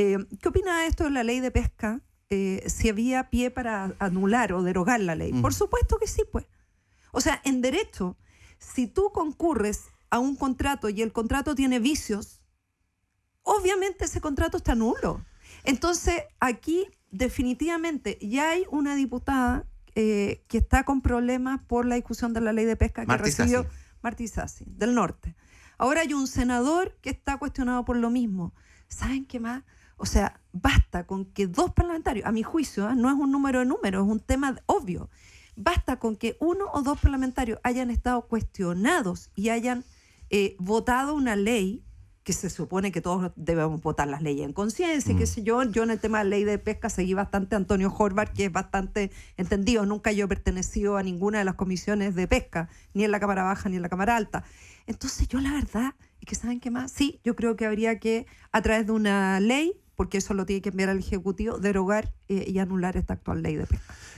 Eh, ¿Qué opina esto de la ley de pesca? Eh, si había pie para anular o derogar la ley. Por supuesto que sí, pues. O sea, en derecho, si tú concurres a un contrato y el contrato tiene vicios, obviamente ese contrato está nulo. Entonces, aquí definitivamente ya hay una diputada eh, que está con problemas por la discusión de la ley de pesca que recibió Martí Sassi, del norte. Ahora hay un senador que está cuestionado por lo mismo. ¿Saben qué más? O sea, basta con que dos parlamentarios, a mi juicio, ¿eh? no es un número de números, es un tema obvio, basta con que uno o dos parlamentarios hayan estado cuestionados y hayan eh, votado una ley que se supone que todos debemos votar las leyes en conciencia, qué mm. sé yo. Yo en el tema de la ley de pesca seguí bastante a Antonio Horvath, que es bastante entendido. Nunca yo he pertenecido a ninguna de las comisiones de pesca, ni en la Cámara Baja ni en la Cámara Alta. Entonces yo la verdad y que, ¿saben qué más? Sí, yo creo que habría que, a través de una ley, porque eso lo tiene que enviar al Ejecutivo, derogar eh, y anular esta actual ley de pesca.